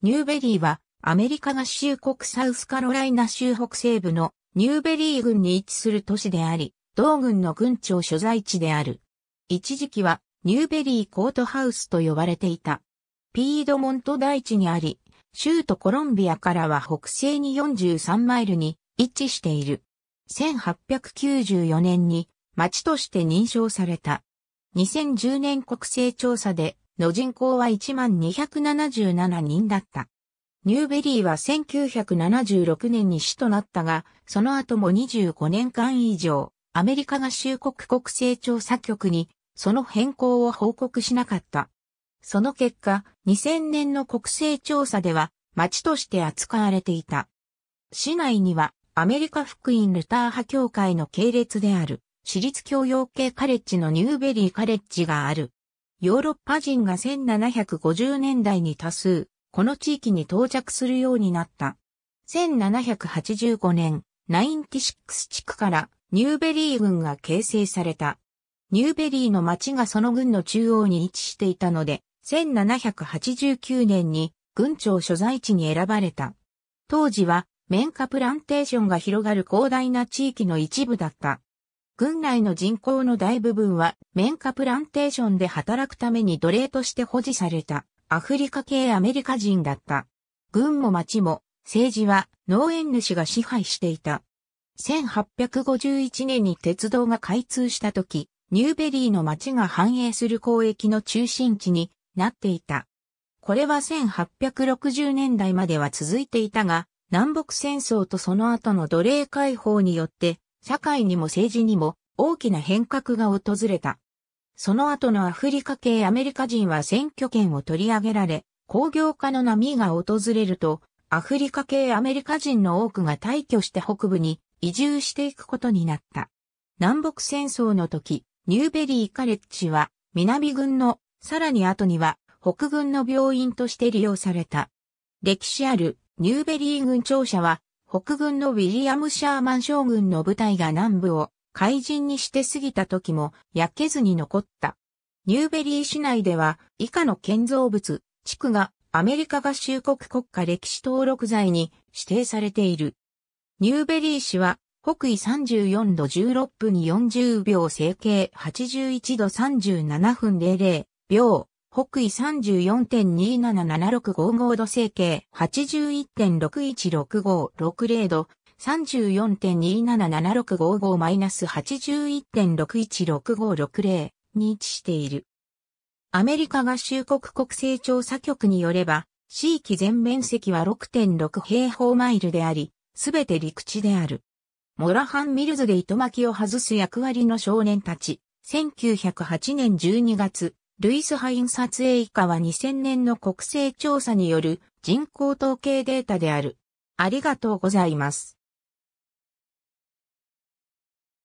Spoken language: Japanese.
ニューベリーはアメリカ合衆国サウスカロライナ州北西部のニューベリー郡に位置する都市であり、同郡の郡庁所在地である。一時期はニューベリーコートハウスと呼ばれていた。ピードモント大地にあり、州都コロンビアからは北西に43マイルに位置している。1894年に町として認証された。2010年国勢調査での人口は1277人だった。ニューベリーは1976年に市となったが、その後も25年間以上、アメリカ合衆国国勢調査局に、その変更を報告しなかった。その結果、2000年の国勢調査では、町として扱われていた。市内には、アメリカ福音ルター派協会の系列である、私立教養系カレッジのニューベリーカレッジがある。ヨーロッパ人が1750年代に多数、この地域に到着するようになった。1785年、ナインティシックス地区からニューベリー軍が形成された。ニューベリーの町がその軍の中央に位置していたので、1789年に軍庁所在地に選ばれた。当時は、綿花プランテーションが広がる広大な地域の一部だった。郡内の人口の大部分は綿花プランテーションで働くために奴隷として保持されたアフリカ系アメリカ人だった。軍も町も政治は農園主が支配していた。1851年に鉄道が開通した時、ニューベリーの町が繁栄する交易の中心地になっていた。これは1860年代までは続いていたが、南北戦争とその後の奴隷解放によって社会にも政治にも大きな変革が訪れた。その後のアフリカ系アメリカ人は選挙権を取り上げられ、工業化の波が訪れると、アフリカ系アメリカ人の多くが退去して北部に移住していくことになった。南北戦争の時、ニューベリーカレッジは南軍の、さらに後には北軍の病院として利用された。歴史あるニューベリー軍庁舎は北軍のウィリアム・シャーマン将軍の部隊が南部を海人にして過ぎた時も焼けずに残った。ニューベリー市内では以下の建造物、地区がアメリカ合衆国国家歴史登録財に指定されている。ニューベリー市は北緯34度16分40秒整形81度37分00秒、北緯34.277655度整形8 1 6 1 6 5 6 0度3 4 2 7 7 6 5 5 8 1 6 1 6 5 6 0に位置している。アメリカ合衆国国勢調査局によれば、地域全面積は6.6平方マイルであり、すべて陸地である。モラハンミルズで糸巻きを外す役割の少年たち、1908年12月、ルイス・ハイン撮影以下は2000年の国勢調査による人口統計データである。ありがとうございます。